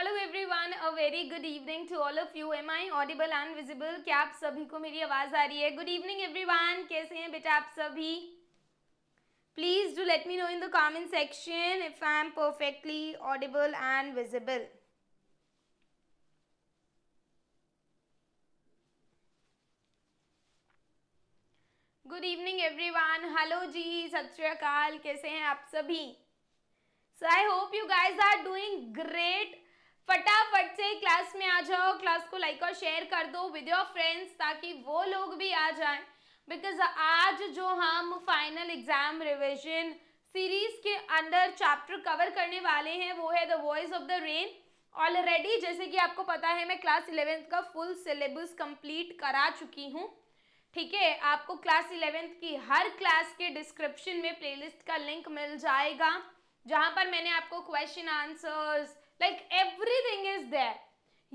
Hello everyone a very good evening to all of you am I audible and visible क्या आप सभी को मेरी आवाज़ आ रही है गुड इवनिंग एवरीवन कैसे हैं बेटा आप सभी please do let me know in the comment section if I am perfectly audible and visible good evening everyone hello जी सत कैसे हैं आप सभी so I hope you guys are doing great फटाफट से क्लास में आ जाओ क्लास को लाइक और शेयर कर दो विद योर फ्रेंड्स ताकि वो लोग भी आ जाएं बिकॉज आज जो हम फाइनल एग्जाम रिवीजन सीरीज के अंडर चैप्टर कवर करने वाले हैं वो है the voice of the rain already जैसे कि आपको पता है मैं क्लास इलेवेंथ का फुल सिलेबस कंप्लीट करा चुकी हूँ ठीक है आपको क्लास इलेवेंथ की हर क्लास के डिस्क्रिप्शन में प्लेलिस्ट का लिंक मिल जाएगा जहाँ पर मैंने आपको question answers like everything is there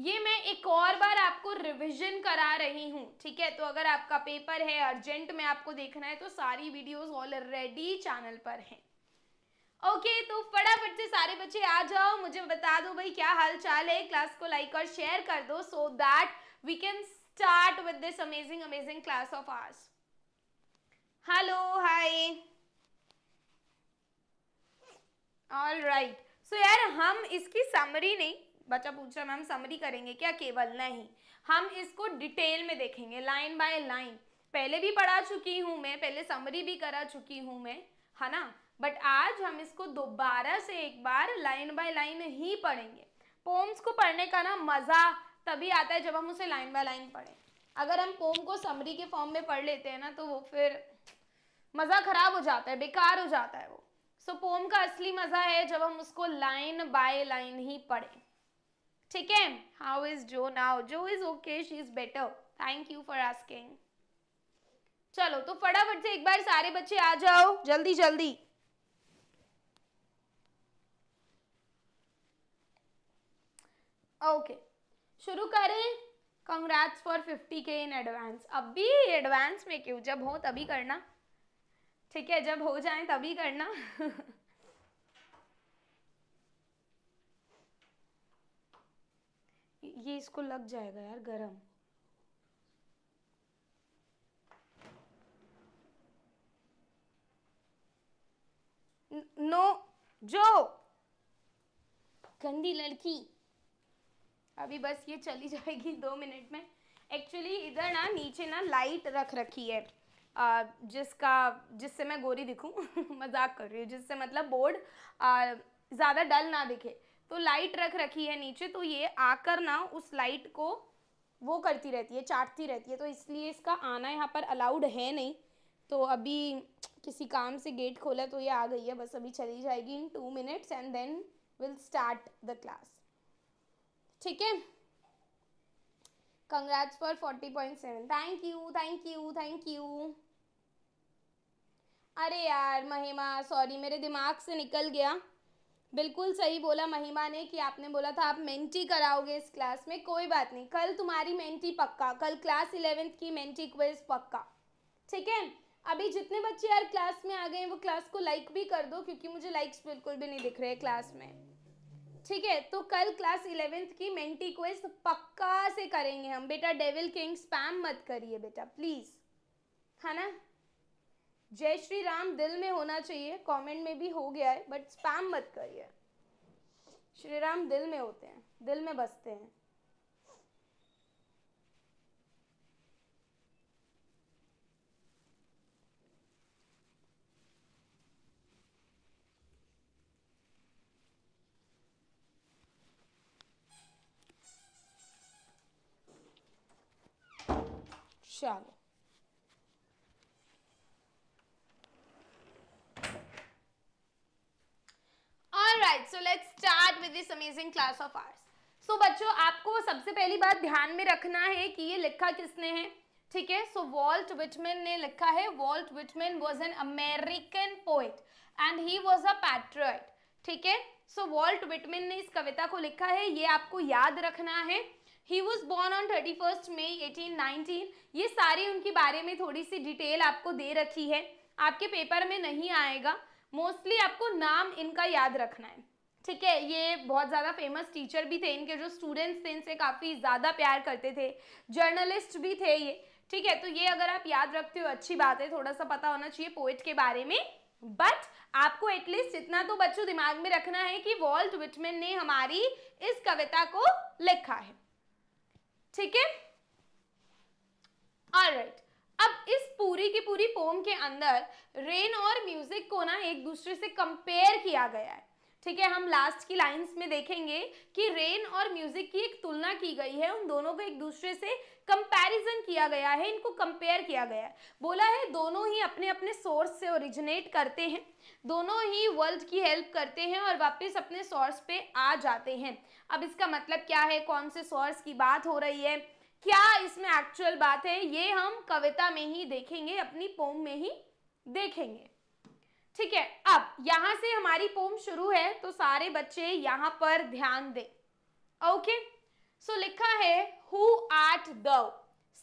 ये मैं एक और बार आपको रिवीजन करा रही हूँ ठीक है तो अगर आपका पेपर है अर्जेंट में आपको देखना है तो सारी वीडियोस ऑलरेडी चैनल पर हैं ओके okay, तो फटाफट से सारे बच्चे आ जाओ मुझे बता दो भाई क्या हाल चाल है क्लास को लाइक और शेयर कर दो so that we can start with this amazing amazing class of ours hello hi all right so तो यार हम इसकी समरी नहीं बच्चा पूछ रहा है मैम समरी करेंगे क्या केवल नहीं हम इसको डिटेल में देखेंगे लाइन बाय लाइन पहले भी पढ़ा चुकी हूँ मैं पहले समरी भी करा चुकी हूँ मैं है ना बट आज हम इसको दोबारा से एक बार लाइन बाय लाइन ही पढ़ेंगे पोम्स को पढ़ने का ना मज़ा तभी आता है जब हम उसे लाइन बाय लाइन पढ़ें अगर हम पोम को समरी के फॉर्म में पढ़ लेते हैं ना तो वो फिर मज़ा ख़राब हो जाता है बेकार हो जाता है सो so, पोम का असली मजा है जब हम उसको लाइन बाय लाइन ही पढ़ें ठीक है how is Jo now Jo is okay she is better thank you for asking चलो तो फटाफट से एक बार सारे बच्चे आ जाओ जल्दी जल्दी ओके शुरू करें कंग्रेट्स फॉर फिफ्टी के इन एडवांस अब भी एडवांस में क्यों जब हो तभी करना ठीक है जब हो जाए तभी करना ये इसको लग जाएगा यार गरम नो जो गंदी लड़की अभी बस ये चली जाएगी दो मिनट में एक्चुअली इधर ना नीचे ना लाइट रख रखी है जिसका जिससे मैं गोरी दिखूं मजाक कर रही हूँ जिससे मतलब बोर्ड ज़्यादा डल ना दिखे तो लाइट रख रखी है नीचे तो ये आकर ना उस लाइट को वो करती रहती है चाटती रहती है तो इसलिए इसका आना यहाँ पर अलाउड है नहीं तो अभी किसी काम से गेट खोला तो ये आ गई है बस अभी चली जाएगी in two minutes and then will start the class ठीक है congrats for forty point seven thank you thank you thank you अरे यार महिमा सॉरी मेरे दिमाग से निकल गया बिल्कुल सही बोला महिमा ने कि आपने बोला था आप मेंटी कराओगे इस क्लास में कोई बात नहीं कल तुम्हारी मेंटी पक्का कल क्लास इलेवेंथ की मेंटी क्विज पक्का ठीक है अभी जितने बच्चे यार क्लास में आ गए हैं वो क्लास को लाइक भी कर दो क्योंकि मुझे लाइक्स बिल्कुल भी नहीं दिख रहे क्लास में ठीक है तो कल क्लास इलेवेंथ की मेंटी क्विज पक्का से करेंगे हम बेटा डेविल किंग स्पैम मत करिए बेटा प्लीज़ है ना जय श्री राम दिल में होना चाहिए कमेंट में भी हो गया है बट स्पैम मत करिए श्री राम दिल में होते हैं दिल में बसते हैं चलो let's start with this amazing class of arts so बच्चों आपको सबसे पहली बात ध्यान में रखना है कि ये लिखा किसने है ठीक है सो वॉल्ट विटमैन ने लिखा है Walt Whitman was an American poet and he was a patriot ठीक है सो वॉल्ट विटमैन ने इस कविता को लिखा है ये आपको याद रखना है he was born on thirty first May eighteen ये सारी उनके बारे में थोड़ी सी डिटेल आपको दे रखी है आपके पेपर में नहीं आएगा मोस्टली आपको नाम इनका याद रखना है ठीक है ये बहुत ज़्यादा फेमस टीचर भी थे इनके जो स्टूडेंट्स थे इनसे काफ़ी ज़्यादा प्यार करते थे जर्नलिस्ट भी थे ये ठीक है तो ये अगर आप याद रखते हो अच्छी बात है थोड़ा सा पता होना चाहिए पोइट के बारे में बट आपको एटलीस्ट इतना तो बच्चों दिमाग में रखना है कि वॉल्ट विटमेन ने हमारी इस कविता को लिखा है ठीक है राइट अब इस पूरी की पूरी पोम के अंदर रेन और म्यूजिक को ना एक दूसरे से कंपेयर किया गया है ठीक है हम लास्ट की लाइंस में देखेंगे कि रेन और म्यूजिक की एक तुलना की गई है उन दोनों को एक दूसरे से कंपैरिजन किया गया है इनको कंपेयर किया गया है बोला है दोनों ही अपने अपने सोर्स से ओरिजिनेट करते हैं दोनों ही वर्ल्ड की हेल्प करते हैं और वापस अपने सोर्स पे आ जाते हैं अब इसका मतलब क्या है कौन से सोर्स की बात हो रही है क्या इसमें एक्चुअल बात है ये हम कविता में ही देखेंगे अपनी पोम में ही देखेंगे ठीक है अब यहां से हमारी पोम शुरू है तो सारे बच्चे यहां पर ध्यान दें ओके सो लिखा है who art thou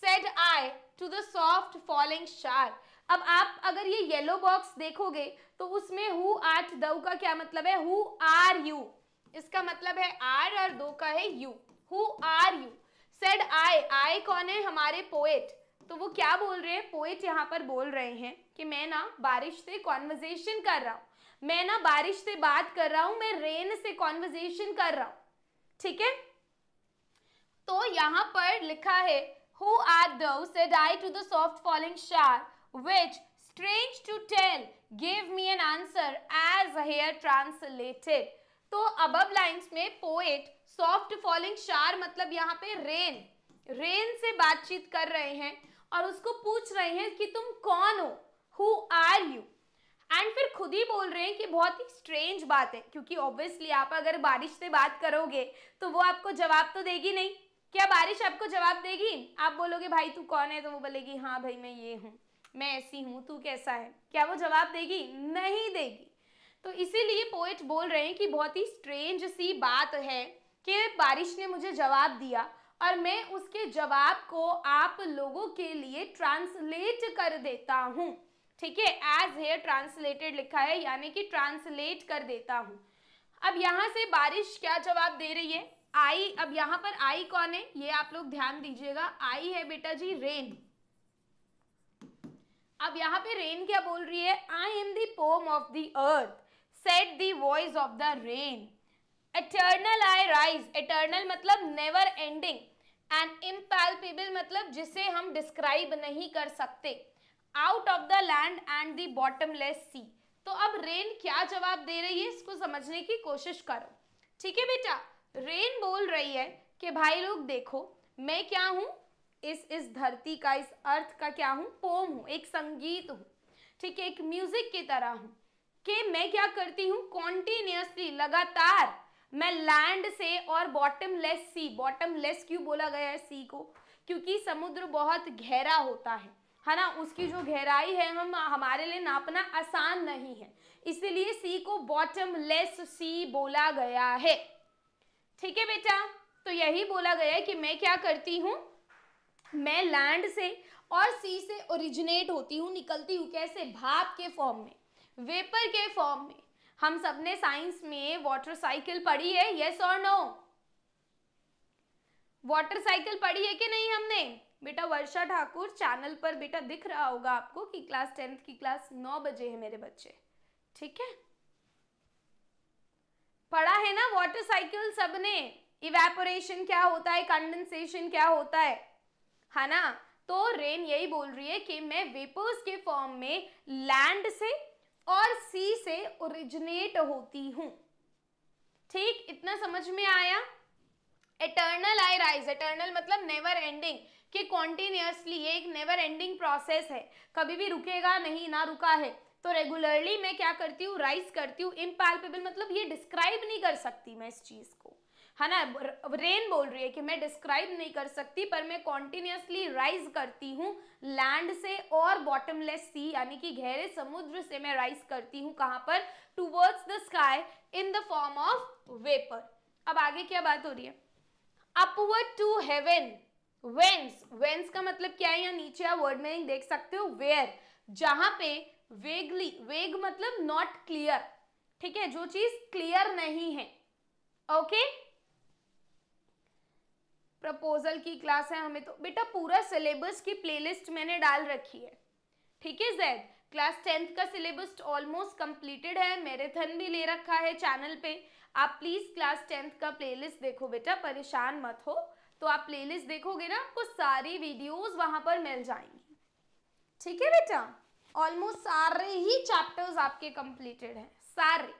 said I to the soft falling shower अब आप अगर ये येलो बॉक्स देखोगे तो उसमें हु आर्ट दव का क्या मतलब है हु आर यू इसका मतलब है आर और दो का है you who are you said I I कौन है हमारे पोएट तो वो क्या बोल रहे हैं पोएट यहाँ पर बोल रहे हैं कि मैं ना बारिश से कॉन्वर्जेशन कर रहा हूँ मैं ना बारिश से बात कर रहा हूँ मैं रेन से कॉन्वर्जेशन कर रहा हूँ ठीक है तो यहाँ पर लिखा है who are thou I to the soft falling shower which strange to tell gave me an answer as here translated तो अब लाइंस में पोएट सॉफ्ट फॉलिंग शार मतलब यहाँ पे रेन रेन से बातचीत कर रहे हैं और उसको पूछ रहे हैं कि तुम कौन हो हु आर यू एंड फिर खुद ही बोल रहे हैं कि बहुत ही स्ट्रेंज बात है क्योंकि ऑब्वियसली आप अगर बारिश से बात करोगे तो वो आपको जवाब तो देगी नहीं क्या बारिश आपको जवाब देगी आप बोलोगे भाई तू कौन है तो वो बोलेगी हाँ भाई मैं ये हूँ मैं ऐसी हूँ तू कैसा है क्या वो जवाब देगी नहीं देगी तो इसीलिए पोएट बोल रहे हैं कि बहुत ही स्ट्रेंज सी बात है कि बारिश ने मुझे जवाब दिया और मैं उसके जवाब को आप लोगों के लिए ट्रांसलेट कर देता हूँ ठीक है एज हेयर ट्रांसलेटेड लिखा है यानी कि ट्रांसलेट कर देता हूँ अब यहाँ से बारिश क्या जवाब दे रही है आई अब यहाँ पर आई कौन है ये आप लोग ध्यान दीजिएगा आई है बेटा जी रेन अब यहाँ पे रेन क्या बोल रही है I am the poem of the earth said the voice of the rain eternal I rise eternal मतलब नेवर एंडिंग एन इम्पेल्पेबल मतलब जिसे हम डिस्क्राइब नहीं कर सकते out of the land and the bottomless sea तो अब रेन क्या जवाब दे रही है इसको समझने की कोशिश करो ठीक है बेटा रेन बोल रही है कि भाई लोग देखो मैं क्या हूं इस इस धरती का इस अर्थ का क्या हूं पोम हूं एक संगीत हूं ठीक है एक म्यूजिक की तरह हूं कि मैं क्या करती हूं कॉन्टिन्यूसली लगातार मैं लैंड से और bottomless sea bottomless क्यों बोला गया है सी को क्योंकि समुद्र बहुत गहरा होता है है ना उसकी जो गहराई है हम हमारे लिए नापना आसान नहीं है इसलिए सी को बॉटम लेस सी बोला गया है ठीक है बेटा तो यही बोला गया है कि मैं क्या करती हूँ मैं लैंड से और सी से ओरिजिनेट होती हूँ निकलती हूँ कैसे भाप के फॉर्म में वेपर के फॉर्म में हम सबने साइंस में वाटर साइकिल पढ़ी है यस और नो वाटर साइकिल पढ़ी है कि नहीं हमने बेटा वर्षा ठाकुर चैनल पर बेटा दिख रहा होगा आपको कि क्लास टेंथ की क्लास नौ बजे है मेरे बच्चे ठीक है पढ़ा है ना वाटर साइकिल सबने इवेपोरेशन क्या होता है कंडेंसेशन क्या होता है है ना तो रेन यही बोल रही है कि मैं वेपर्स के फॉर्म में लैंड से और सी से ओरिजिनेट होती हूँ ठीक इतना समझ में आया एटर्नल आई राइज एटर्नल मतलब नेवर एंडिंग कि कॉन्टिन्यूसली ये एक नेवर एंडिंग प्रोसेस है कभी भी रुकेगा नहीं ना रुका है तो रेगुलरली मैं क्या करती हूँ राइज करती हूँ इम्पैल्पेबल मतलब ये डिस्क्राइब नहीं कर सकती मैं इस चीज़ को है ना रेन बोल रही है कि मैं डिस्क्राइब नहीं कर सकती पर मैं कॉन्टिन्यूसली राइज करती हूँ लैंड से और बॉटमलेस सी यानी कि गहरे समुद्र से मैं राइज करती हूँ कहाँ पर towards the sky in the form of vapour अब आगे क्या बात हो रही है upward to heaven whence whence का मतलब क्या है यहाँ नीचे आप वर्ड में देख सकते हो वेयर जहां पे वेगली वेग मतलब नॉट क्लियर ठीक है जो चीज क्लियर नहीं है ओके okay? प्रपोजल की क्लास है हमें तो बेटा पूरा सिलेबस की प्लेलिस्ट मैंने डाल रखी है ठीक है जैद क्लास टेंथ का सिलेबस ऑलमोस्ट कंप्लीटेड है मैराथन भी ले रखा है चैनल पे आप प्लीज़ क्लास टेंथ का प्लेलिस्ट देखो बेटा परेशान मत हो तो आप प्लेलिस्ट देखोगे ना आपको सारी वीडियोस वहां पर मिल जाएंगी ठीक है बेटा ऑलमोस्ट सारे ही चैप्टर्स आपके कंप्लीटेड हैं सारे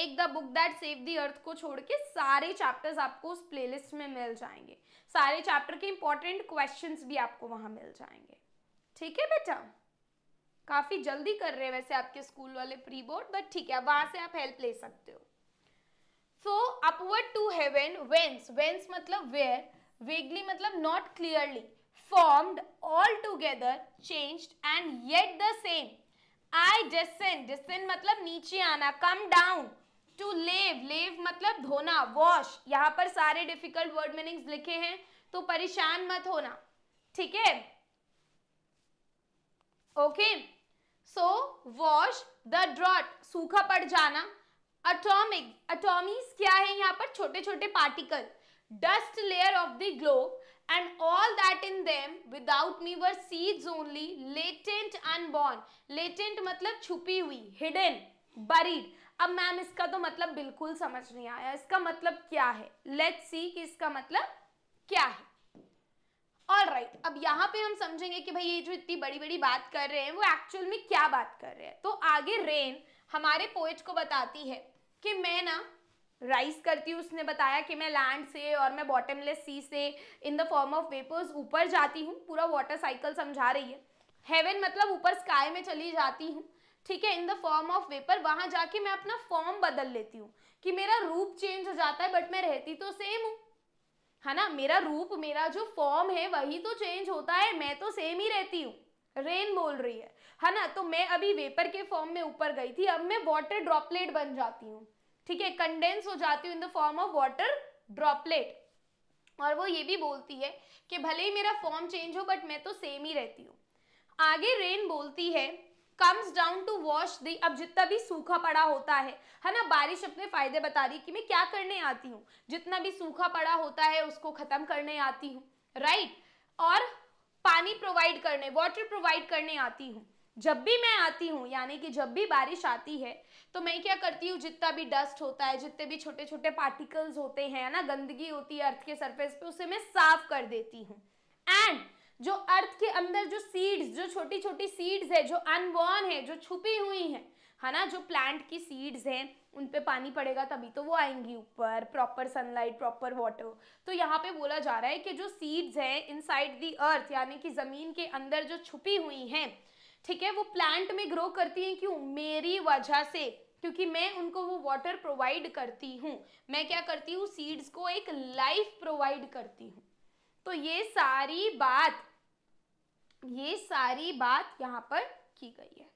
एक the book that save the earth को छोड़ के सारे चैप्टर्स आपको उस प्लेलिस्ट में मिल जाएंगे सारे चैप्टर के इंपॉर्टेंट क्वेश्चन भी आपको वहां मिल जाएंगे ठीक है बेटा काफ़ी जल्दी कर रहे हैं वैसे आपके स्कूल वाले प्री बोर्ड बट ठीक है वहां से आप हेल्प ले सकते हो so upward to heaven whence whence मतलब वेयर वेगली मतलब not clearly altogether changed and yet the same I descend descend मतलब नीचे आना कम डाउन टू लेव लेव मतलब धोना वॉश यहाँ पर सारे डिफिकल्ट वर्ड मीनिंग्स लिखे हैं तो परेशान मत होना ठीक है okay so wash the drought सूखा पड़ जाना अटोमिक अटोमीज क्या है यहाँ पर छोटे छोटे particle dust layer of the globe and all that in them without me were seeds only latent unborn latent मतलब छुपी हुई हिडन बरीड अब मैम इसका तो मतलब बिल्कुल समझ नहीं आया इसका मतलब क्या है लेट सी कि इसका मतलब क्या है ऑल राइट right. अब यहाँ पे हम समझेंगे कि भाई ये जो इतनी बड़ी बड़ी बात कर रहे हैं वो एक्चुअल में क्या बात कर रहे हैं तो आगे रेन हमारे पोएट को बताती है कि मैं ना राइस करती हूँ उसने बताया कि मैं लैंड से और मैं बॉटमलेस सी से in the form of vapours ऊपर जाती हूँ पूरा वाटर साइकिल समझा रही है हेवन मतलब ऊपर स्काई में चली जाती हूँ ठीक है in the form of vapour वहां जाके मैं अपना फॉर्म बदल लेती हूँ कि मेरा रूप चेंज हो जाता है बट मैं रहती तो सेम हूँ है ना मेरा रूप मेरा जो फॉर्म है वही तो चेंज होता है मैं तो सेम ही रहती हूँ रेन बोल रही है है ना तो मैं अभी वेपर के फॉर्म में ऊपर गई थी अब मैं वाटर ड्रॉपलेट बन जाती हूँ ठीक है कंडेंस हो जाती हूँ in the form of water droplet और वो ये भी बोलती है कि भले ही मेरा फॉर्म चेंज हो बट मैं तो सेम ही रहती हूँ आगे रेन बोलती है comes down to wash the अब जितना भी सूखा पड़ा होता है है ना बारिश अपने फायदे बता रही कि मैं क्या करने आती हूँ जितना भी सूखा पड़ा होता है उसको खत्म करने आती हूँ राइट और पानी प्रोवाइड करने वाटर प्रोवाइड करने आती हूँ जब भी मैं आती हूँ यानी कि जब भी बारिश आती है तो मैं क्या करती हूँ जितना भी डस्ट होता है जितने भी छोटे छोटे पार्टिकल्स होते हैं ना गंदगी होती है अर्थ के सरफेस पे उसे मैं साफ कर देती हूँ एंड जो अर्थ के अंदर जो सीड्स जो छोटी छोटी सीड्स है जो अनबॉर्न है जो छुपी हुई है है ना जो प्लांट की सीड्स हैं उन पे पानी पड़ेगा तभी तो वो आएंगी ऊपर प्रॉपर सनलाइट प्रॉपर वाटर तो यहाँ पे बोला जा रहा है कि जो सीड्स हैं इनसाइड दी अर्थ यानी कि ज़मीन के अंदर जो छुपी हुई हैं ठीक है वो प्लांट में ग्रो करती हैं क्यों मेरी वजह से क्योंकि मैं उनको वो वाटर प्रोवाइड करती हूँ मैं क्या करती हूँ सीड्स को एक लाइफ प्रोवाइड करती हूँ तो ये सारी बात ये सारी बात यहाँ पर की गई है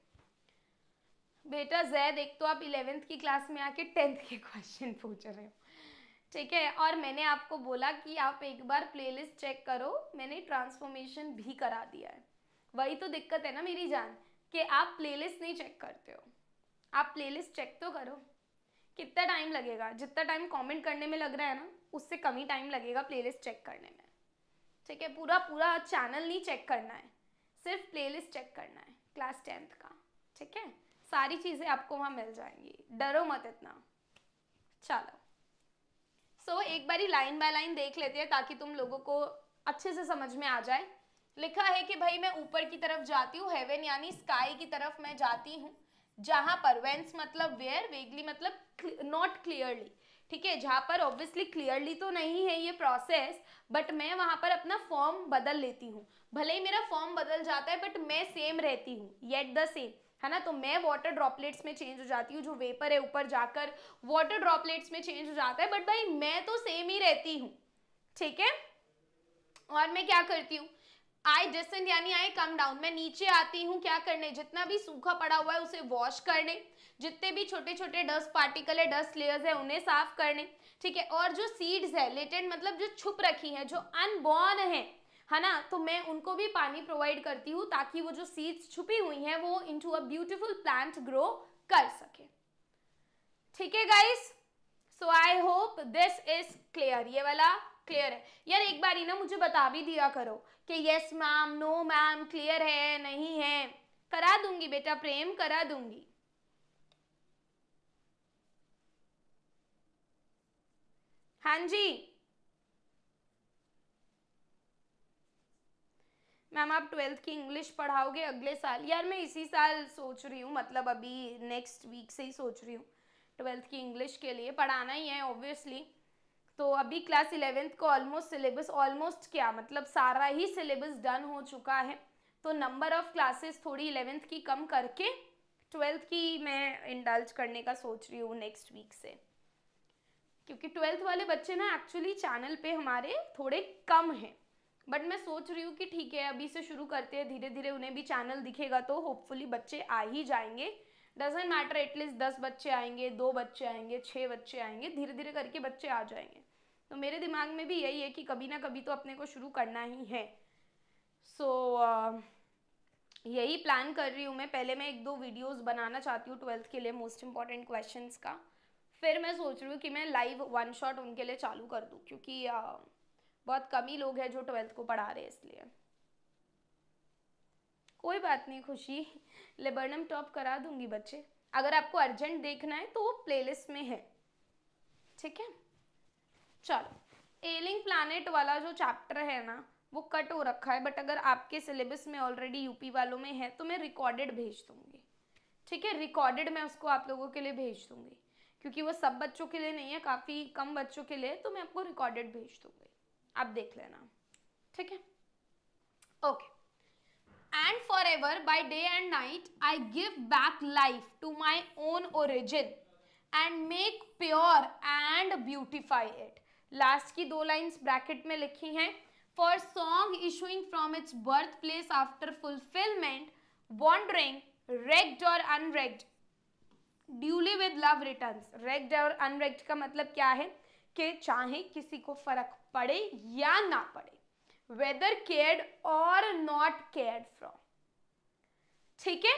बेटा जैद एक तो आप इलेवेंथ की क्लास में आके टेंथ के क्वेश्चन पूछ रहे हो ठीक है और मैंने आपको बोला कि आप एक बार प्लेलिस्ट चेक करो मैंने ट्रांसफॉर्मेशन भी करा दिया है वही तो दिक्कत है ना मेरी जान कि आप प्लेलिस्ट नहीं चेक करते हो आप प्लेलिस्ट चेक तो करो कितना टाइम लगेगा जितना टाइम कमेंट करने में लग रहा है ना उससे कम ही टाइम लगेगा प्लेलिस्ट चेक करने में ठीक है पूरा पूरा चैनल नहीं चेक करना है सिर्फ प्लेलिस्ट चेक करना है क्लास टेंथ का ठीक है सारी चीज़ें आपको वहाँ मिल जाएंगी डरो मत इतना चलो सो so, एक बारी लाइन बाय लाइन देख लेते हैं ताकि तुम लोगों को अच्छे से समझ में आ जाए लिखा है कि भाई मैं ऊपर की तरफ जाती हूँ हेवन यानी स्काई की तरफ मैं जाती हूँ जहाँ पर वेंस मतलब वेयर वेगली मतलब नॉट क्लियरली ठीक है जहाँ पर ऑब्वियसली क्लियरली तो नहीं है ये प्रोसेस बट मैं वहाँ पर अपना फॉर्म बदल लेती हूँ भले ही मेरा फॉर्म बदल जाता है बट मैं सेम रहती हूँ येट द सेम है ना तो मैं वाटर ड्रॉपलेट्स में चेंज हो जाती हूँ जो वेपर है ऊपर जाकर वाटर ड्रॉपलेट्स में चेंज हो जाता है बट भाई मैं तो सेम ही रहती हूँ ठीक है और मैं क्या करती हूँ आई डिसेंट यानी आई कम डाउन मैं नीचे आती हूँ क्या करने जितना भी सूखा पड़ा हुआ है उसे वॉश करने जितने भी छोटे छोटे डस्ट पार्टिकल है डस्ट लेयर्स है उन्हें साफ करने ठीक है और जो सीड्स है लेटेंट मतलब जो छुप रखी है जो अनबॉर्न है है ना तो मैं उनको भी पानी प्रोवाइड करती हूँ ताकि वो जो सीड्स छुपी हुई हैं वो into a beautiful plant grow कर सके ठीक है guys so I hope this is clear ये वाला क्लियर है यार एक बार ही ना मुझे बता भी दिया करो कि yes ma'am no ma'am clear है नहीं है करा दूंगी बेटा प्रेम करा दूंगी हाँ जी मैम आप ट्वेल्थ की इंग्लिश पढ़ाओगे अगले साल यार मैं इसी साल सोच रही हूँ मतलब अभी नेक्स्ट वीक से ही सोच रही हूँ ट्वेल्थ की इंग्लिश के लिए पढ़ाना ही है ऑब्वियसली तो अभी क्लास इलेवेंथ को ऑलमोस्ट सिलेबस ऑलमोस्ट क्या मतलब सारा ही सिलेबस डन हो चुका है तो नंबर ऑफ क्लासेस थोड़ी इलेवेंथ की कम करके ट्वेल्थ की मैं इंडल्ज करने का सोच रही हूँ नेक्स्ट वीक से क्योंकि ट्वेल्थ वाले बच्चे ना एक्चुअली चैनल पे हमारे थोड़े कम हैं बट मैं सोच रही हूँ कि ठीक है अभी से शुरू करते हैं धीरे धीरे उन्हें भी चैनल दिखेगा तो होपफुली बच्चे आ ही जाएंगे डजेंट मैटर एटलीस्ट दस बच्चे आएंगे दो बच्चे आएंगे छः बच्चे आएंगे धीरे धीरे करके बच्चे आ जाएंगे तो मेरे दिमाग में भी यही है कि कभी ना कभी तो अपने को शुरू करना ही है सो so, uh, यही प्लान कर रही हूँ मैं पहले मैं एक दो वीडियोस बनाना चाहती हूँ ट्वेल्थ के लिए मोस्ट इम्पॉर्टेंट क्वेश्चंस का फिर मैं सोच रही हूँ कि मैं लाइव वन शॉट उनके लिए चालू कर दूँ क्योंकि uh, बहुत कम ही लोग हैं जो ट्वेल्थ को पढ़ा रहे हैं इसलिए कोई बात नहीं खुशी लेबर्नम टॉप करा दूंगी बच्चे अगर आपको अर्जेंट देखना है तो वो प्लेलिस्ट में है ठीक है चलो एलिंग प्लानट वाला जो चैप्टर है ना वो कट हो रखा है बट अगर आपके सिलेबस में ऑलरेडी यूपी वालों में है तो मैं रिकॉर्डेड भेज दूंगी ठीक है रिकॉर्डेड मैं उसको आप लोगों के लिए भेज दूंगी क्योंकि वो सब बच्चों के लिए नहीं है काफ़ी कम बच्चों के लिए तो मैं आपको रिकॉर्डेड भेज दूंगी आप देख लेना ठीक है okay for ever by day and night I give back life to my own origin and make pure and beautify it last की दो लाइंस ब्रैकेट में लिखी हैं for song issuing from its birth place after fulfilment wandering recked or unrecked duly with love return recked or unrecked का मतलब क्या है कि चाहे किसी को फर्क पड़े या ना पड़े whether cared or not cared from ठीक है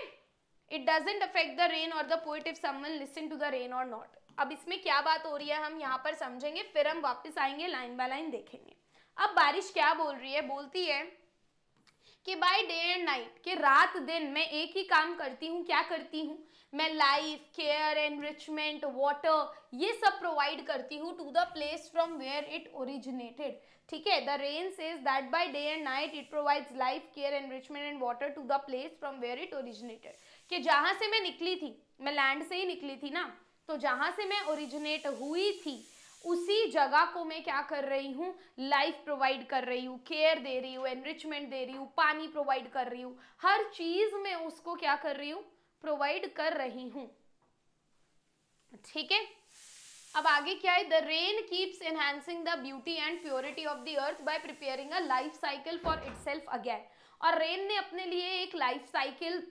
it doesn't affect the rain or the poet if someone listen to the rain or not अब इसमें क्या बात हो रही है हम यहाँ पर समझेंगे फिर हम वापस आएंगे लाइन बाय लाइन देखेंगे अब बारिश क्या बोल रही है बोलती है कि बाई डे एंड नाइट के रात दिन मैं एक ही काम करती हूँ क्या करती हूँ मैं लाइफ केयर एनरिचमेंट वाटर ये सब प्रोवाइड करती हूँ to the place from where it originated ठीक है the rain says that by day and night it provides life care enrichment and water to the place from where it originated कि जहाँ से मैं निकली थी मैं लैंड से ही निकली थी ना तो जहाँ से मैं ओरिजिनेट हुई थी उसी जगह को मैं क्या कर रही हूँ लाइफ प्रोवाइड कर रही हूँ केयर दे रही हूँ एनरिचमेंट दे रही हूँ पानी प्रोवाइड कर रही हूँ हर चीज़ में उसको क्या कर रही हूँ प्रोवाइड कर रही हूँ ठीक है अब आगे क्या है the rain keeps enhancing the beauty and purity of the earth by preparing a life cycle for it again और रेन ने अपने लिए एक लाइफ साइकिल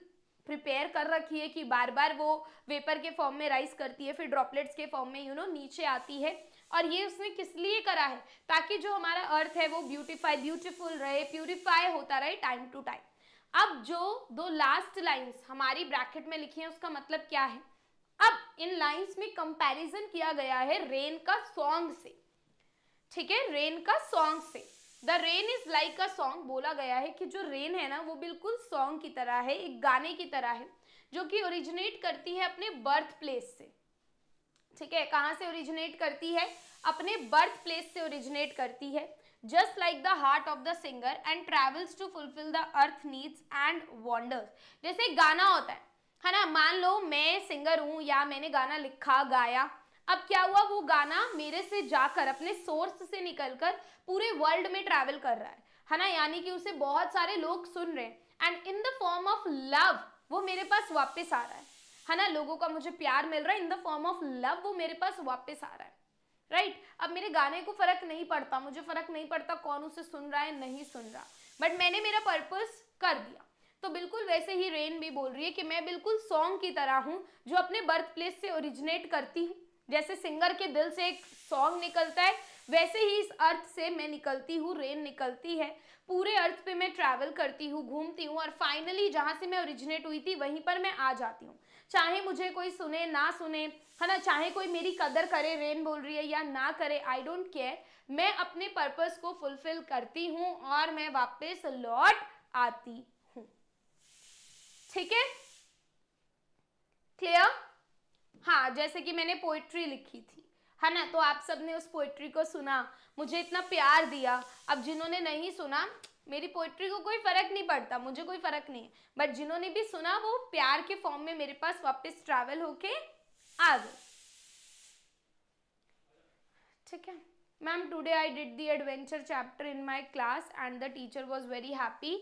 प्रिपेयर कर रखी है कि बार बार वो वेपर के फॉर्म में राइस करती है फिर ड्रॉपलेट्स के फॉर्म में यू नो नीचे आती है और ये उसने किस लिए करा है ताकि जो हमारा अर्थ है वो ब्यूटिफाई ब्यूटिफुल रहे प्यूरिफाई होता रहे टाइम टू टाइम अब जो दो लास्ट लाइन्स हमारी ब्रैकेट में लिखी है उसका मतलब क्या है अब इन लाइन्स में कंपैरिजन किया गया है रेन का सॉन्ग से ठीक है रेन का सॉन्ग से the rain is like a song बोला गया है कि जो रेन है ना वो बिल्कुल सॉन्ग की तरह है एक गाने की तरह है जो कि ओरिजिनेट करती है अपने बर्थ प्लेस से ठीक है कहाँ से ओरिजिनेट करती है अपने बर्थ प्लेस से ओरिजिनेट करती है just like the heart of the singer and travels to fulfil the earth needs and wanders जैसे गाना होता है है ना मान लो मैं सिंगर हूँ या मैंने गाना लिखा गाया अब क्या हुआ वो गाना मेरे से जाकर अपने सोर्स से निकलकर पूरे वर्ल्ड में ट्रैवल कर रहा है है ना यानी कि उसे बहुत सारे लोग सुन रहे हैं and in the form of love वो मेरे पास वापस आ रहा है है ना लोगों का मुझे प्यार मिल रहा है in the form of love वो मेरे पास वापस आ रहा है राइट right? अब मेरे गाने को फर्क नहीं पड़ता मुझे फर्क नहीं पड़ता कौन उसे सुन रहा है नहीं सुन रहा बट मैंने मेरा पर्पस कर दिया तो बिल्कुल वैसे ही रेन भी बोल रही है कि मैं बिल्कुल सॉन्ग की तरह हूँ जो अपने बर्थ प्लेस से ओरिजिनेट करती हूँ जैसे सिंगर के दिल से एक सॉन्ग निकलता है वैसे ही इस अर्थ से मैं निकलती हूँ रेन निकलती है पूरे अर्थ पे मैं ट्रैवल करती हूँ घूमती हूँ और फाइनली जहाँ से मैं ओरिजिनेट हुई थी वहीं पर मैं आ जाती हूँ चाहे मुझे कोई सुने ना सुने है ना चाहे कोई मेरी कदर करे रेन बोल रही है या ना करे आई डोंट केयर मैं अपने पर्पस को फुलफिल करती हूँ और मैं वापस लौट आती हूँ ठीक है क्लियर हाँ जैसे कि मैंने पोइट्री लिखी थी है ना तो आप सब ने उस पोइट्री को सुना मुझे इतना प्यार दिया अब जिन्होंने नहीं सुना मेरी पोइट्री को कोई फ़र्क नहीं पड़ता मुझे कोई फ़र्क नहीं है बट जिन्होंने भी सुना वो प्यार के फॉर्म में मेरे पास वापस ट्रैवल होके आ गए ठीक है ma'am today I did the adventure chapter in my class and the teacher was very happy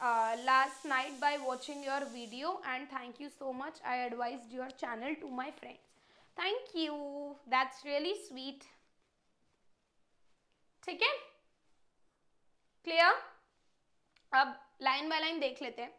last night by watching your video and thank you so much. I advised your channel to my friends. Thank you. That's really sweet. ठीक है clear अब line by line देख लेते हैं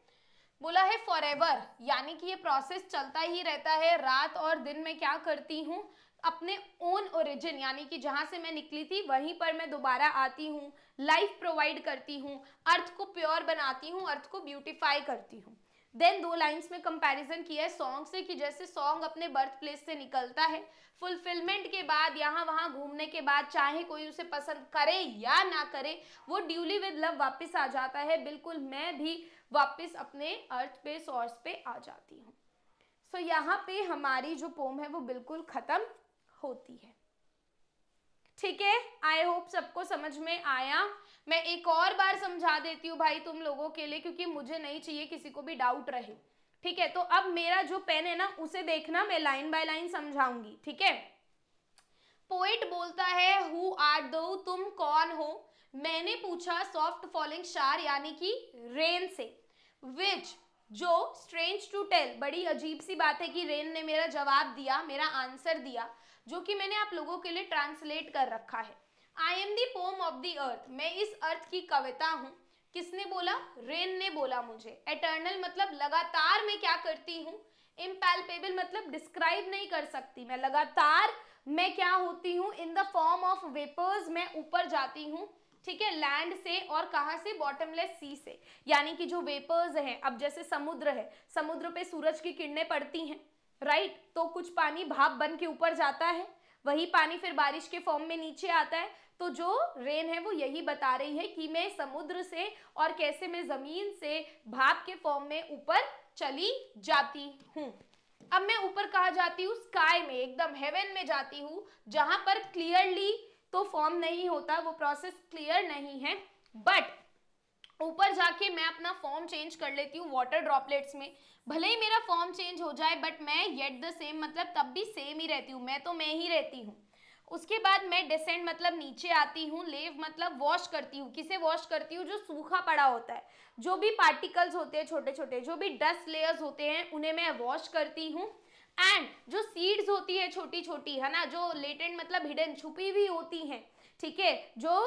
बोला है for ever यानी कि ये प्रोसेस चलता ही रहता है रात और दिन में क्या करती हूँ अपने ओन ओरिजिन यानी कि जहां से मैं निकली थी वहीं पर मैं दोबारा आती हूँ लाइफ प्रोवाइड करती हूँ अर्थ को प्योर बनाती हूँ अर्थ को ब्यूटिफाई करती हूँ देन दो लाइंस में कंपैरिजन किया है सॉन्ग से कि जैसे सॉन्ग अपने बर्थ प्लेस से निकलता है फुलफिलमेंट के बाद यहाँ वहाँ घूमने के बाद चाहे कोई उसे पसंद करे या ना करे वो ड्यूली विद लव वापस आ जाता है बिल्कुल मैं भी वापस अपने अर्थ पे सोर्स पे आ जाती हूँ सो so, यहाँ पे हमारी जो पोम है वो बिल्कुल ख़त्म होती है ठीक है आई होप सबको समझ में आया मैं एक और बार समझा देती हूँ भाई तुम लोगों के लिए क्योंकि मुझे नहीं चाहिए किसी को भी डाउट रहे ठीक है तो अब मेरा जो पेन है ना उसे देखना मैं लाइन बाय लाइन समझाऊंगी ठीक है पोइट बोलता है हु आर दो तुम कौन हो मैंने पूछा सॉफ्ट फॉलिंग शार यानी कि रेन से विच जो स्ट्रेंज टू टेल बड़ी अजीब सी बात है कि रेन ने मेरा जवाब दिया मेरा आंसर दिया जो कि मैंने आप लोगों के लिए ट्रांसलेट कर रखा है I am the poem of the earth मैं इस अर्थ की कविता हूँ किसने बोला रेन ने बोला मुझे एटर्नल मतलब लगातार मैं क्या करती हूँ इम्पेलपेबल मतलब डिस्क्राइब नहीं कर सकती मैं लगातार मैं क्या होती हूँ in the form of vapours मैं ऊपर जाती हूँ ठीक है लैंड से और कहाँ से बॉटमलेस सी से यानी कि जो वेपर्स हैं अब जैसे समुद्र है समुद्र पे सूरज की किरणें पड़ती हैं राइट तो कुछ पानी भाप बन के ऊपर जाता है वही पानी फिर बारिश के फॉर्म में नीचे आता है तो जो रेन है वो यही बता रही है कि मैं समुद्र से और कैसे मैं ज़मीन से भाप के फॉर्म में ऊपर चली जाती हूँ अब मैं ऊपर कहा जाती हूँ स्काई में एकदम हेवन में जाती हूँ जहां पर क्लियरली तो फॉर्म नहीं होता वो प्रोसेस क्लियर नहीं है बट ऊपर जाके मैं अपना फॉर्म चेंज कर लेती हूँ वाटर ड्रॉपलेट्स में भले ही मेरा फॉर्म चेंज हो जाए बट मैं येट द सेम मतलब तब भी सेम ही रहती हूँ मैं तो मैं ही रहती हूँ उसके बाद मैं डिसेंट मतलब नीचे आती हूँ लेव मतलब वॉश करती हूँ किसे वॉश करती हूँ जो सूखा पड़ा होता है जो भी पार्टिकल्स होते हैं छोटे छोटे जो भी डस्ट लेयर्स होते हैं उन्हें मैं वॉश करती हूँ एंड जो सीड्स होती है छोटी छोटी है ना जो लेटेंट मतलब हिडन छुपी हुई होती हैं ठीक है जो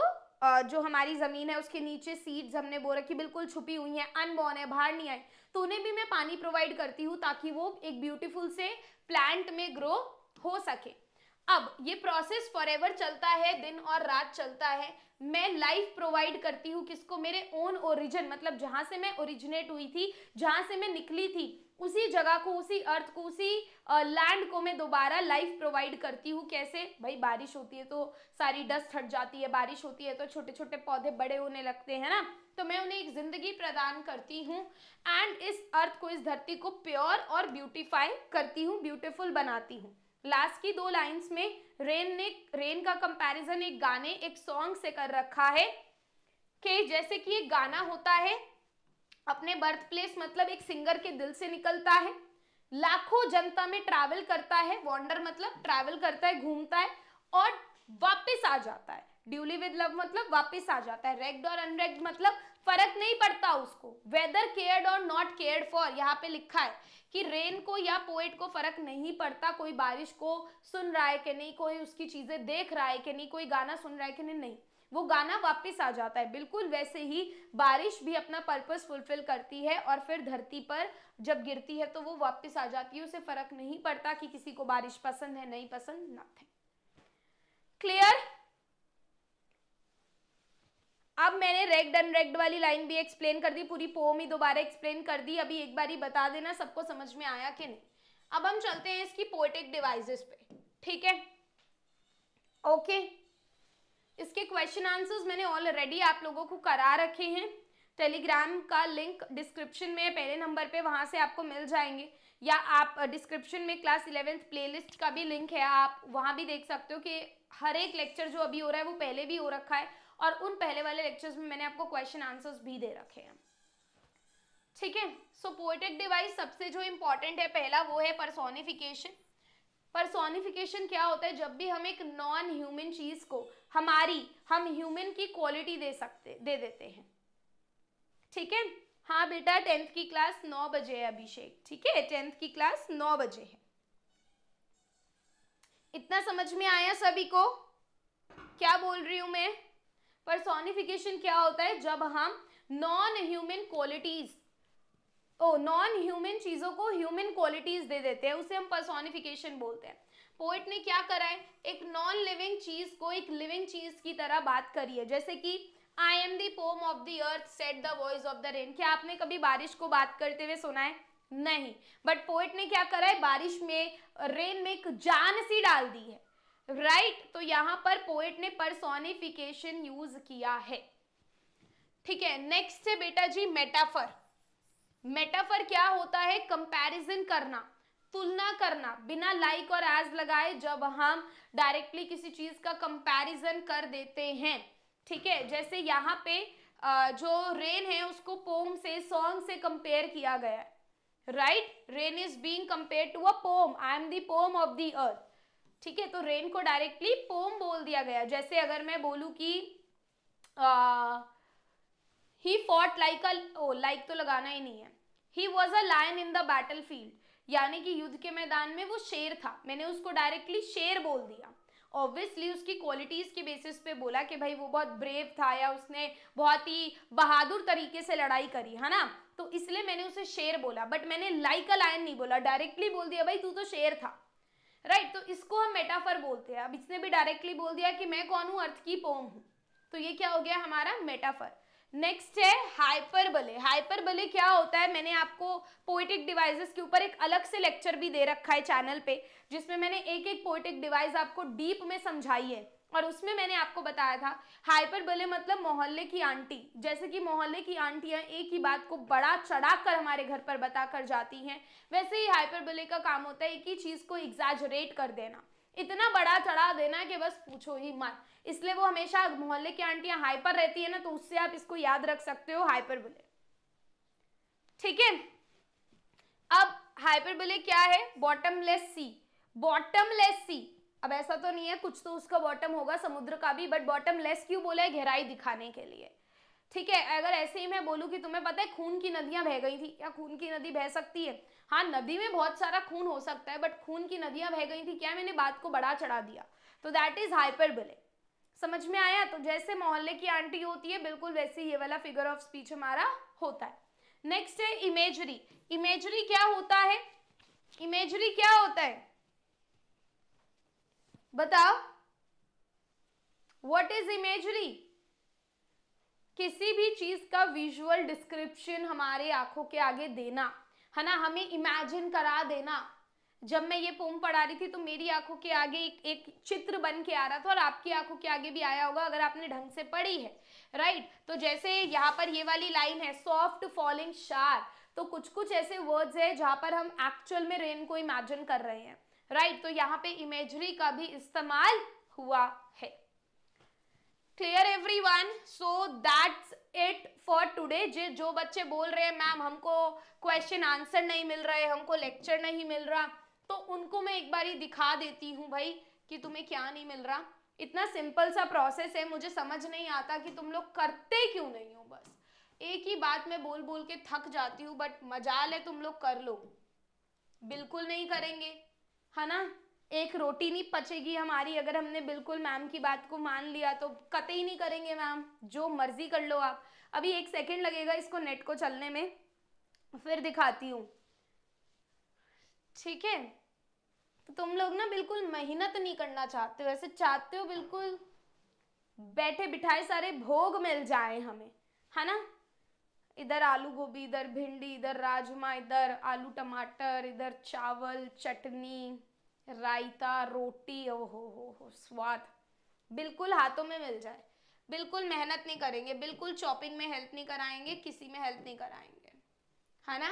जो हमारी ज़मीन है उसके नीचे सीड्स हमने बो रखी बिल्कुल छुपी हुई हैं अनबॉर्न है बाहर नहीं आई तो उन्हें भी मैं पानी प्रोवाइड करती हूँ ताकि वो एक ब्यूटीफुल से प्लांट में ग्रो हो सके अब ये प्रोसेस फॉर चलता है दिन और रात चलता है मैं लाइफ प्रोवाइड करती हूँ किसको मेरे ओन ओरिजिन मतलब जहां से मैं ओरिजिनेट हुई थी जहां से मैं निकली थी उसी जगह को उसी अर्थ को उसी लैंड को मैं दोबारा लाइफ प्रोवाइड करती हूँ कैसे भाई बारिश होती है तो सारी डस्ट हट जाती है बारिश होती है तो छोटे छोटे पौधे बड़े होने लगते हैं ना तो मैं उन्हें एक ज़िंदगी प्रदान करती हूँ एंड इस अर्थ को इस धरती को प्योर और ब्यूटिफाई करती हूँ ब्यूटिफुल बनाती हूँ लास्ट की दो लाइन्स में रेन ने रेन का कंपेरिजन एक गाने एक सॉन्ग से कर रखा है कि जैसे कि एक गाना होता है अपने बर्थ प्लेस मतलब एक सिंगर के दिल से निकलता है लाखों जनता में ट्रैवल करता है वॉन्डर मतलब ट्रैवल करता है घूमता है और वापस आ जाता है ड्यूली विद लव मतलब वापस आ जाता है रेग्ड और अनरेग्ड मतलब फर्क नहीं पड़ता उसको whether cared or not cared for यहाँ पे लिखा है कि रेन को या पोएट को फर्क नहीं पड़ता कोई बारिश को सुन रहा है कि नहीं कोई उसकी चीजें देख रहा है कि नहीं कोई गाना सुन रहा है कि नहीं नहीं वो गाना वापस आ जाता है बिल्कुल वैसे ही बारिश भी अपना पर्पस फुलफिल करती है और फिर धरती पर जब गिरती है तो वो वापस आ जाती है उसे फर्क नहीं पड़ता कि किसी को बारिश पसंद है नहीं पसंद नथिंग क्लियर अब मैंने रेग्ड अनरेग्ड वाली लाइन भी एक्सप्लेन कर दी पूरी पोम ही दोबारा एक्सप्लेन कर दी अभी एक बार ही बता देना सबको समझ में आया कि नहीं अब हम चलते हैं इसकी पोएटिक डिवाइसेस पे ठीक है ओके okay. इसके क्वेश्चन आंसर्स मैंने ऑलरेडी आप लोगों को करा रखे हैं टेलीग्राम का लिंक डिस्क्रिप्शन में पहले नंबर पे वहाँ से आपको मिल जाएंगे या आप डिस्क्रिप्शन में क्लास इलेवेंथ प्लेलिस्ट का भी लिंक है आप वहाँ भी देख सकते हो कि हर एक लेक्चर जो अभी हो रहा है वो पहले भी हो रखा है और उन पहले वाले लेक्चर्स में मैंने आपको क्वेश्चन आंसर्स भी दे रखे हैं ठीक है सो पोएटिक डिवाइस सबसे जो इम्पोर्टेंट है पहला वो है परसोनिफिकेशन परसोनिफिकेशन क्या होता है जब भी हम एक नॉन ह्यूमन चीज़ को हमारी हम ह्यूमन की क्वालिटी दे सकते दे देते हैं ठीक है हाँ बेटा टेंथ की क्लास नौ बजे है अभिषेक ठीक है टेंथ की क्लास नौ बजे है इतना समझ में आया सभी को क्या बोल रही हूं मैं परसोनिफिकेशन क्या होता है जब हम non human qualities or non human चीज़ों को ह्यूमन क्वालिटीज दे देते हैं उसे हम परसोनिफिकेशन बोलते हैं पोइट ने क्या करा है एक नॉन लिविंग चीज को एक लिविंग चीज की तरह बात करी है जैसे कि I am the poem of the earth said the voice of the rain क्या आपने कभी बारिश को बात करते हुए सुना है नहीं बट पोइट ने क्या करा है बारिश में रेन में एक जान सी डाल दी है राइट right? तो यहां पर पोइट ने परसोनिफिकेशन यूज किया है ठीक है नेक्स्ट है बेटा जी मेटाफर मेटाफर क्या होता है कंपैरिजन करना तुलना करना बिना लाइक और एज लगाए जब हम डायरेक्टली किसी चीज का कंपैरिजन कर देते हैं ठीक है जैसे यहाँ पे जो रेन है उसको पोम से सॉन्ग से कंपेयर किया गया है right rain is being compare to a poem I am the poem of the earth ठीक है तो रेन को डायरेक्टली पोम बोल दिया गया जैसे अगर मैं बोलू की he fought like a like तो लगाना ही नहीं है he was a lion in the battle field यानी कि युद्ध के मैदान में वो शेर था मैंने उसको डायरेक्टली शेर बोल दिया ऑब्वियसली उसकी क्वालिटीज़ के बेसिस पे बोला कि भाई वो बहुत ब्रेव था या उसने बहुत ही बहादुर तरीके से लड़ाई करी है ना तो इसलिए मैंने उसे शेर बोला बट मैंने लाइक अ लायन नहीं बोला डायरेक्टली बोल दिया भाई तू तो शेर था राइट तो इसको हम मेटाफर बोलते हैं अब इसने भी डायरेक्टली बोल दिया कि मैं कौन हूँ अर्थ की पोम हूँ तो ये क्या हो गया हमारा मेटाफर नेक्स्ट है हाइपरबले हाइपरबले क्या होता है मैंने आपको पोइटिक डिवाइसेस के ऊपर एक अलग से लेक्चर भी दे रखा है चैनल पे जिसमें मैंने एक एक पोइटिक डिवाइस आपको डीप में समझाई है और उसमें मैंने आपको बताया था हाइपरबले मतलब मोहल्ले की आंटी जैसे कि मोहल्ले की आंटियां एक ही बात को बड़ा चढ़ा कर हमारे घर पर बता कर जाती हैं वैसे ही हाइपरबले का काम होता है एक ही चीज़ को एग्जाजरेट कर देना इतना बड़ा चढ़ा देना कि बस पूछो ही मत इसलिए वो हमेशा मोहल्ले की आंटियां हाइपर रहती है ना तो उससे आप इसको याद रख सकते हो हाइपर बुले ठीक है अब हाइपर बुले क्या है बॉटमलेस सी बॉटमलेस सी अब ऐसा तो नहीं है कुछ तो उसका बॉटम होगा समुद्र का भी बट बॉटम लेस क्यों बोला है गहराई दिखाने के लिए ठीक है अगर ऐसे ही मैं बोलूं कि तुम्हें पता है खून की नदियां बह गई थी या खून की नदी बह सकती है हाँ नदी में बहुत सारा खून हो सकता है बट खून की नदियां बह गई थी क्या मैंने बात को बड़ा चढ़ा दिया तो दैट इज हाइपर समझ में आया तो जैसे मोहल्ले की आंटी होती है बिल्कुल वैसे ये वाला फिगर ऑफ स्पीच हमारा होता है नेक्स्ट है इमेजरी इमेजरी क्या होता है इमेजरी क्या होता है बताओ वट इज इमेजरी किसी भी चीज का विजुअल डिस्क्रिप्शन हमारे आंखों के आगे देना है ना हमें इमेजिन करा देना जब मैं ये पोम पढ़ा रही थी तो मेरी आंखों के आगे एक, एक चित्र बन के आ रहा था और आपकी आंखों के आगे भी आया होगा अगर आपने ढंग से पढ़ी है राइट तो जैसे यहाँ पर ये वाली लाइन है सॉफ्ट फॉलिंग शार तो कुछ कुछ ऐसे वर्ड्स है जहां पर हम एक्चुअल में रेन को इमेजिन कर रहे हैं राइट right, तो यहाँ पे इमेजरी का भी इस्तेमाल हुआ है clear every one so that's it for today जे जो बच्चे बोल रहे हैं मैम हमको क्वेश्चन आंसर नहीं मिल रहा है हमको लेक्चर नहीं मिल रहा तो उनको मैं एक बार ही दिखा देती हूँ भाई कि तुम्हें क्या नहीं मिल रहा इतना सिंपल सा प्रोसेस है मुझे समझ नहीं आता कि तुम लोग करते क्यों नहीं हो बस एक ही बात मैं बोल बोल के थक जाती हूँ बट मजा ले तुम लोग कर लो बिल्कुल नहीं करेंगे है ना एक रोटी नहीं पचेगी हमारी अगर हमने बिल्कुल मैम की बात को मान लिया तो कतई नहीं करेंगे मैम जो मर्जी कर लो आप अभी एक सेकेंड लगेगा इसको नेट को चलने में फिर दिखाती हूँ ठीक है तो तुम लोग ना बिल्कुल मेहनत नहीं करना चाहते हो ऐसे चाहते हो बिल्कुल बैठे बिठाए सारे भोग मिल जाए हमें है ना इधर आलू गोभी इधर भिंडी इधर राजमा इधर आलू टमाटर इधर चावल चटनी रायता रोटी ओ हो हो हो स्वाद बिल्कुल हाथों में मिल जाए बिल्कुल मेहनत नहीं करेंगे बिल्कुल चॉपिंग में हेल्प नहीं कराएंगे किसी में हेल्प नहीं कराएंगे है ना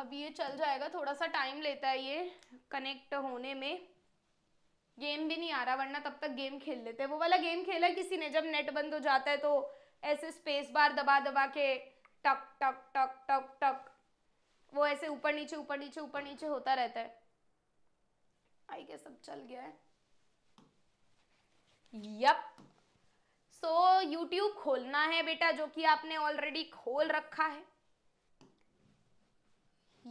अब ये चल जाएगा थोड़ा सा टाइम लेता है ये कनेक्ट होने में गेम भी नहीं आ रहा वरना तब तक गेम खेल लेते हैं वो वाला गेम खेला किसी ने जब नेट बंद हो जाता है तो ऐसे स्पेस बार दबा दबा के टक टक टक टक टक वो ऐसे ऊपर नीचे ऊपर नीचे ऊपर नीचे होता रहता है आई गेस सब चल गया है यप सो so, यूट्यूब खोलना है बेटा जो कि आपने ऑलरेडी खोल रखा है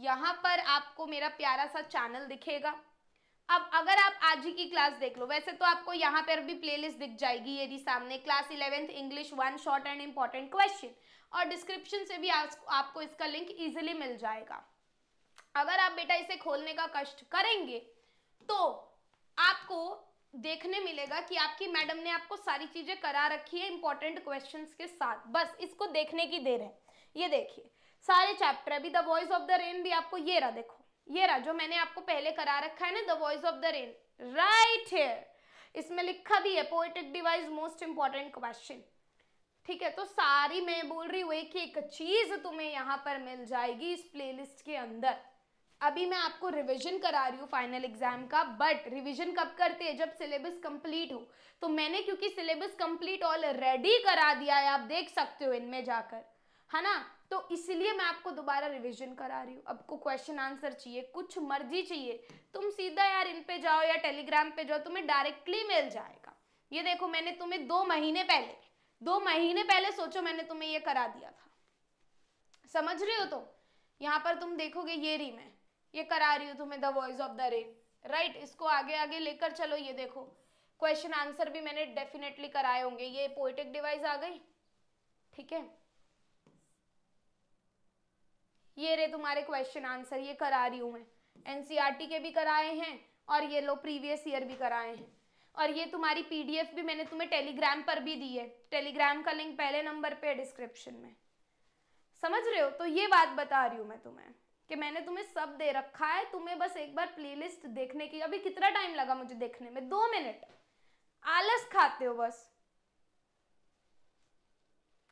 यहाँ पर आपको मेरा प्यारा सा चैनल दिखेगा अब अगर आप आज ही की क्लास देख लो वैसे तो आपको यहाँ पर भी प्लेलिस्ट दिख जाएगी यदि सामने class eleventh English one short and important question और डिस्क्रिप्शन से भी आपको इसका लिंक इजिली मिल जाएगा अगर आप बेटा इसे खोलने का कष्ट करेंगे तो आपको देखने मिलेगा कि आपकी मैडम ने आपको सारी चीजें करा रखी है इंपॉर्टेंट क्वेश्चंस के साथ बस इसको देखने की देर है ये देखिए सारे चैप्टर अभी the voice of the rain भी आपको ये रहा देखो ये रहा जो मैंने आपको पहले करा रखा है ना the voice of the rain right here इसमें लिखा भी है poetic device most important question ठीक है तो सारी मैं बोल रही हूँ एक एक चीज तुम्हें यहाँ पर मिल जाएगी इस प्लेलिस्ट के अंदर अभी मैं आपको रिवीजन करा रही हूँ फाइनल एग्जाम का बट रिवीजन कब करते हैं जब सिलेबस कंप्लीट हो तो मैंने क्योंकि सिलेबस कंप्लीट ऑलरेडी करा दिया है आप देख सकते हो इनमें जाकर है ना तो इसलिए मैं आपको दोबारा रिवीजन करा रही हूँ आपको क्वेश्चन आंसर चाहिए कुछ मर्जी चाहिए तुम सीधा यार इन पे जाओ या टेलीग्राम पे जाओ तुम्हें डायरेक्टली मिल जाएगा ये देखो मैंने तुम्हें दो महीने पहले दो महीने पहले सोचो मैंने तुम्हें ये करा दिया था समझ रहे हो तो यहाँ पर तुम देखोगे ये रीम है ये करा रही हूँ तुम्हें the voice of the rain right इसको आगे आगे लेकर चलो ये देखो क्वेश्चन आंसर भी मैंने डेफिनेटली कराए होंगे ये पोइटिक डिवाइस आ गई ठीक है ये रे तुम्हारे क्वेश्चन आंसर ये करा रही हूँ मैं एनसीईआरटी e के भी कराए हैं और ये लो प्रीवियस ईयर भी कराए हैं और ये तुम्हारी पीडीएफ भी मैंने तुम्हें टेलीग्राम पर भी दी है टेलीग्राम का लिंक पहले नंबर पे डिस्क्रिप्शन में समझ रहे हो तो ये बात बता रही हूँ मैं तुम्हें कि मैंने तुम्हें सब दे रखा है तुम्हें बस एक बार प्लेलिस्ट देखने की अभी कितना टाइम लगा मुझे देखने में दो मिनट आलस खाते हो बस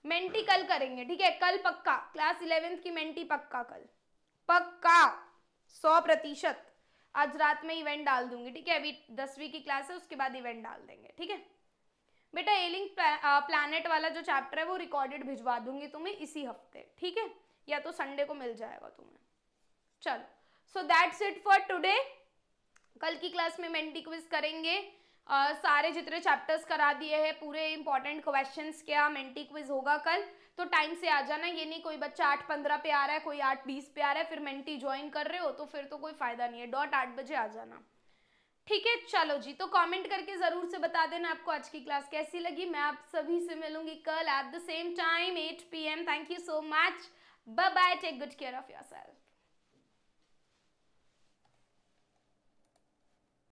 मेंटी कल करेंगे ठीक है कल पक्का क्लास इलेवेंथ की मेंटी पक्का कल पक्का सौ प्रतिशत आज रात में इवेंट डाल दूंगी ठीक है अभी दसवीं की क्लास है उसके बाद इवेंट डाल देंगे ठीक है बेटा एलिंग प्लानट वाला जो चैप्टर है वो रिकॉर्डेड भिजवा दूंगी तुम्हें इसी हफ्ते ठीक है या तो संडे को मिल जाएगा तुम्हें चलो so that's it for today कल की क्लास में मेंटी क्विज करेंगे Uh, सारे जितने चैप्टर्स करा दिए हैं पूरे इंपॉर्टेंट क्वेश्चंस क्या मेंटी क्विज होगा कल तो टाइम से आ जाना ये नहीं कोई बच्चा आठ पंद्रह पे आ रहा है कोई आठ बीस पे आ रहा है फिर मेंटी ज्वाइन कर रहे हो तो फिर तो कोई फायदा नहीं है डॉट आठ बजे आ जाना ठीक है चलो जी तो कमेंट करके ज़रूर से बता देना आपको आज की क्लास कैसी लगी मैं आप सभी से मिलूंगी कल at the same time eight P M thank you so much bye bye take good care of your self